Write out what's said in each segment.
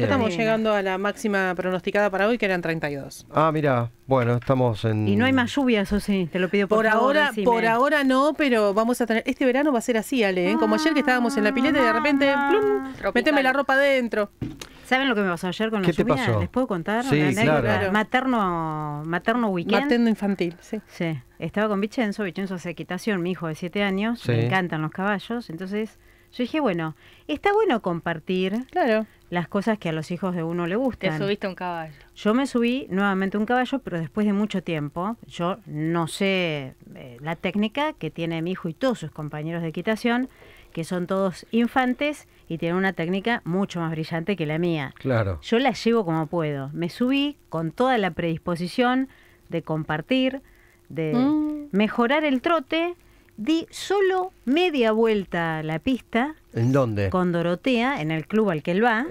Ya estamos llegando a la máxima pronosticada para hoy, que eran 32. Ah, mira, bueno, estamos en... Y no hay más lluvias, o sí, te lo pido por, ahora. Por ahora no, pero vamos a tener... Este verano va a ser así, Ale, ¿eh? como ayer que estábamos en la pileta y de repente, ah, plum, meteme la ropa adentro. ¿Saben lo que me pasó ayer con la ¿Qué Te pasó? ¿Les puedo contar? Sí, claro. Materno, materno weekend. Materno infantil, sí. Sí, estaba con Vicenzo, Vicenzo hace equitación, mi hijo de 7 años, sí. me encantan los caballos, entonces... Yo dije, bueno, está bueno compartir claro. las cosas que a los hijos de uno le gustan. Te subiste un caballo. Yo me subí nuevamente un caballo, pero después de mucho tiempo. Yo no sé eh, la técnica que tiene mi hijo y todos sus compañeros de equitación, que son todos infantes y tienen una técnica mucho más brillante que la mía. Claro. Yo la llevo como puedo. Me subí con toda la predisposición de compartir, de mm. mejorar el trote di solo media vuelta a la pista. ¿En dónde? Con Dorotea, en el club al que él va.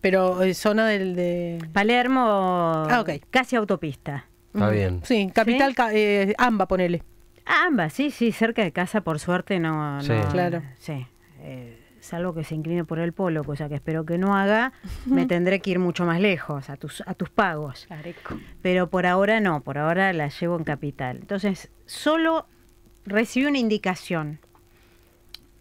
Pero eh, zona del de... Palermo, ah, casi autopista. Está bien. Sí, capital eh, Amba, ponele. Ah, sí, sí, cerca de casa, por suerte no. Sí, claro. Sí. Eh, salvo que se incline por el polo, cosa que espero que no haga, me tendré que ir mucho más lejos, a tus, a tus pagos. Pero por ahora no, por ahora la llevo en capital. Entonces, solo Recibí una indicación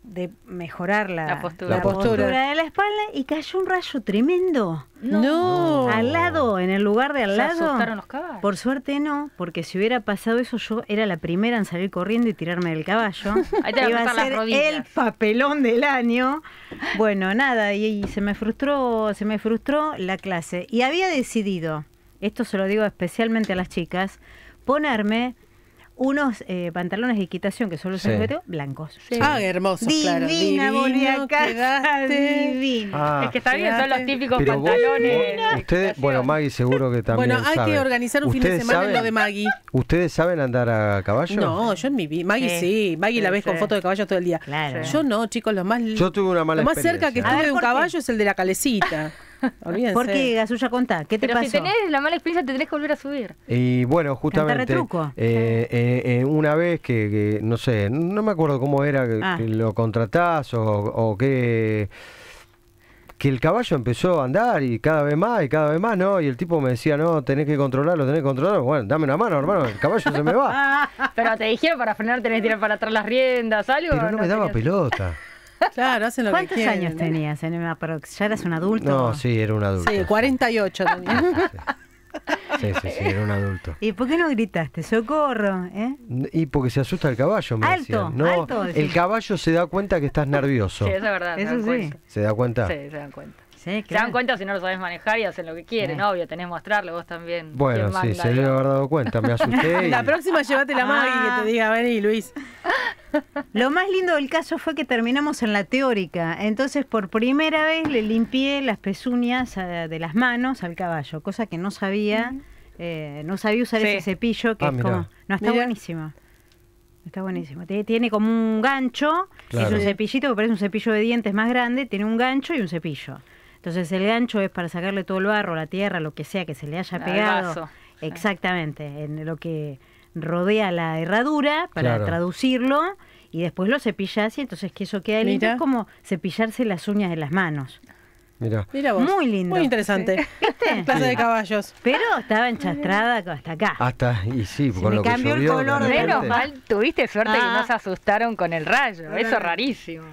de mejorar la, postura. de la espalda y cayó un rayo tremendo. No. Al lado, en el lugar de al ¿Se lado. los caballos? Por suerte no, porque si hubiera pasado eso yo era la primera en salir corriendo y tirarme del caballo. Ahí te Iba a ser el papelón del año. Bueno, nada, y, y se me frustró, se me frustró la clase y había decidido, esto se lo digo especialmente a las chicas, ponerme unos eh, pantalones de equitación que solo se sí. blancos. Ah, hermosos, claro. Divina, volví a es que está bien, son los típicos pantalones. bueno, Maggie seguro que también Bueno, hay que organizar un fin de semana en lo de Maggie. ¿Ustedes saben andar a caballo? No, yo en mi vida. Maggie sí. Maggie la ves con fotos de caballo todo el día. Claro. Yo no, chicos, lo más... Yo tuve una mala Lo más cerca que estuve de un caballo es el de la calecita. Porque Gasulla contá, ¿qué te Pero Si tenés la mala experiencia, te tenés que volver a subir. Y bueno, justamente. Eh, eh, eh, una vez que, no sé, no me acuerdo cómo era que, ah. lo contratás o, o que que el caballo empezó a andar y cada vez más y cada vez más, ¿no? Y el tipo me decía, no, tenés que controlarlo, tenés que controlarlo. Bueno, dame una mano, hermano, el caballo se me va. Pero te dijeron para frenar tenés que tirar para atrás las riendas, algo. Pero no me daba pelota. Claro, hacen lo que quieren. ¿Cuántos años tenías? ¿Ya eras un adulto? No, sí, era un adulto. Sí, 48 tenía. Sí, sí, sí, era un adulto. ¿Y por qué no gritaste? ¡Socorro! ¿eh? Y porque se asusta el caballo, me alto, No, alto, el caballo se da cuenta que estás nervioso. Sí, es verdad. Eso se sí. ¿Se da cuenta? Sí, se dan cuenta. Se dan cuenta si no lo sabes manejar y hacen lo que quieren, obvio, tenés que mostrarlo vos también. Bueno, sí, se debe haber dado cuenta, me asusté. La próxima llévate la ah. magia y que te diga, vení Luis. Lo más lindo del caso fue que terminamos en la teórica. Entonces, por primera vez le limpié las pezuñas eh, de las manos al caballo, cosa que no sabía, eh, no sabía usar ese cepillo que ah, es como. No, está buenísimo. Está buenísimo. Tiene como un gancho, es un cepillito que parece un cepillo de dientes más grande, tiene un gancho y un cepillo. Entonces el gancho es para sacarle todo el barro, la tierra, lo que sea que se le haya pegado. Exactamente, en lo que rodea la herradura para traducirlo y después lo cepillas y entonces que eso queda limpio es como cepillarse las uñas de las manos. Mira. Muy lindo. Muy interesante. Este, de caballos. Pero estaba enchastrada hasta acá. Hasta, y sí, con lo cambió que cambió el color. Menos mal, tuviste suerte que no ah. se asustaron con el rayo. Eso es rarísimo.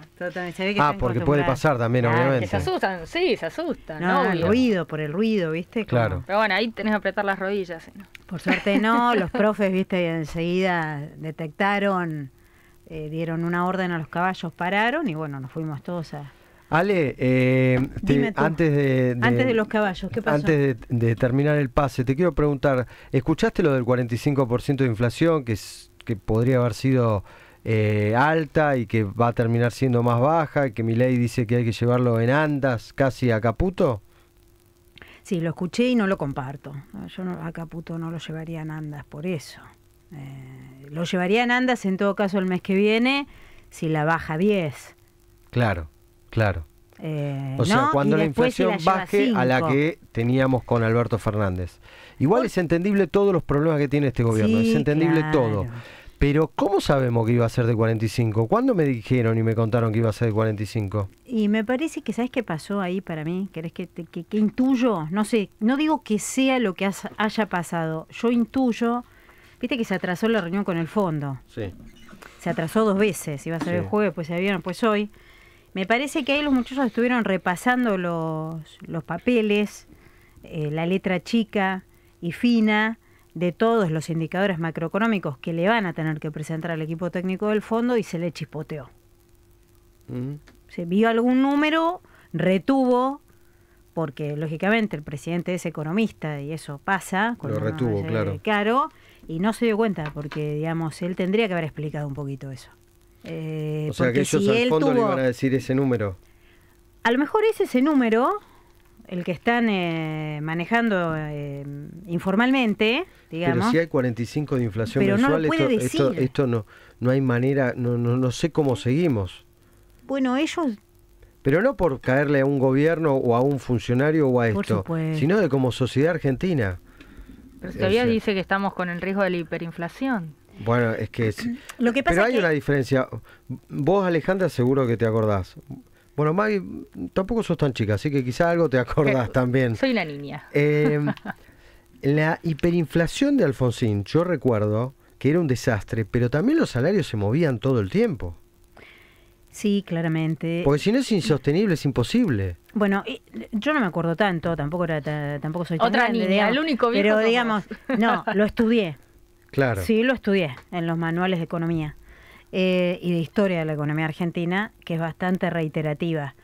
ah, porque puede pasar también, obviamente. se asustan, sí, se asustan. No, el oído, por el ruido, ¿viste? Claro. Pero bueno, ahí tenés que apretar las rodillas. Por suerte no, los profes, ¿viste? enseguida detectaron, eh, dieron una orden a los caballos, pararon y bueno, nos fuimos todos a Ale, eh, antes de, Antes de los caballos, Antes de, terminar el pase, te quiero preguntar, ¿escuchaste lo del 45% de inflación que, podría haber sido... Eh, alta y que va a terminar siendo más baja, que mi ley dice que hay que llevarlo en andas casi a Caputo? Sí, lo escuché y no lo comparto. Yo no, a Caputo no lo llevaría en andas por eso. Eh, lo llevaría en andas en todo caso el mes que viene si la baja 10. Claro, claro. Eh, o sea, cuando la inflación baje a la que teníamos con Alberto Fernández. Igual es entendible todos los problemas que tiene este gobierno, es entendible todo. Pero ¿cómo sabemos que iba a ser de 45? ¿Cuándo me dijeron y me contaron que iba a ser de 45? Y me parece que, ¿sabes qué pasó ahí para mí? ¿Querés que, intuyo? No sé, no digo que sea lo que haya pasado. Yo intuyo, viste que se atrasó la reunión con el fondo. Sí. Se atrasó dos veces, iba a ser el jueves, pues se vieron, pues hoy. Me parece que ahí los muchachos estuvieron repasando los, los papeles, eh, la letra chica y fina de todos los indicadores macroeconómicos que le van a tener que presentar al equipo técnico del fondo y se le chispoteó. Se vio algún número, retuvo, porque lógicamente el presidente es economista y eso pasa. Lo retuvo, claro. Caro, y no se dio cuenta porque, digamos, él tendría que haber explicado un poquito eso. Eh, o sea que ellos al fondo le van a decir ese número. A lo mejor es ese número el que están eh, manejando eh, informalmente, digamos. Pero si hay 45 de inflación mensual, esto, esto, no, no hay manera, no, no, sé cómo seguimos. Bueno, ellos pero no por caerle a un gobierno o a un funcionario o a esto, sino de como sociedad argentina. Pero todavía dice que estamos con el riesgo de la hiperinflación. Bueno, es que... Lo que Pero hay una diferencia. Vos, Alejandra, seguro que te acordás. Bueno, Maggie, tampoco sos tan chica, así que quizá algo te acordás también. Soy una niña. Em, la hiperinflación de Alfonsín, yo recuerdo que era un desastre, pero también los salarios se movían todo el tiempo. Sí, claramente. Porque si no es insostenible, es imposible. Bueno, yo no me acuerdo tanto, tampoco tampoco soy tan Otra idea niña, el único Pero digamos, no, lo estudié. Sí, lo estudié en los manuales de economía eh, y de historia de la economía argentina, que es bastante reiterativa.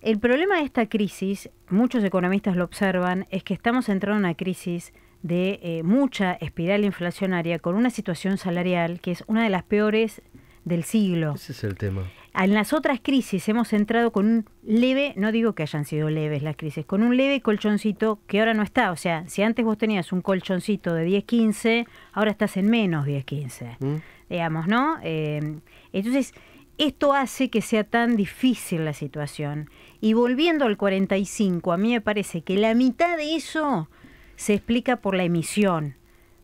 El problema de esta crisis, muchos economistas lo observan, es que estamos entrando en una crisis de eh, mucha espiral inflacionaria con una situación salarial que es una de las peores del siglo. Ese es el tema en las otras crisis hemos entrado con un leve, no digo que hayan sido leves las crisis, con un leve colchoncito que ahora no está. O sea, si antes vos tenías un colchoncito de 10, 15, ahora estás en menos 10, 15, mm. digamos, ¿no? Eh, entonces, esto hace que sea tan difícil la situación. Y volviendo al 45, a mí me parece que la mitad de eso se explica por la emisión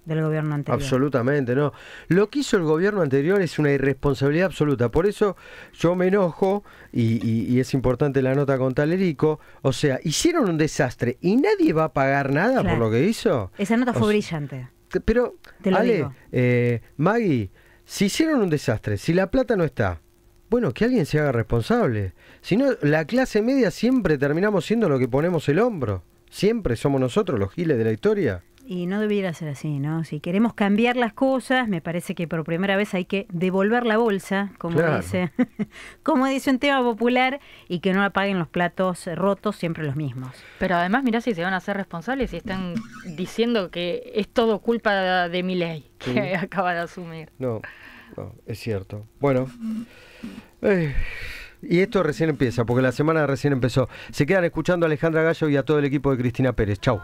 del gobierno anterior. Absolutamente, no. Lo que hizo el gobierno anterior es una irresponsabilidad absoluta. Por eso yo me enojo, y, es importante la nota con Talerico, o sea, hicieron un desastre y nadie va a pagar nada por lo que hizo. Esa nota fue brillante. Pero, Te eh, Maggie, si hicieron un desastre, si la plata no está, bueno, que alguien se haga responsable. Si no, la clase media siempre terminamos siendo lo que ponemos el hombro. Siempre somos nosotros los giles de la historia. Y no debiera ser así, ¿no? Si queremos cambiar las cosas, me parece que por primera vez hay que devolver la bolsa, como dice, como dice un tema popular, y que no apaguen los platos rotos siempre los mismos. Pero además, mirá si se van a ser responsables y están diciendo que es todo culpa de mi ley que acaba de asumir. No, no, es cierto. Bueno. Eh, y esto recién empieza, porque la semana recién empezó. Se quedan escuchando a Alejandra Gallo y a todo el equipo de Cristina Pérez. Chau.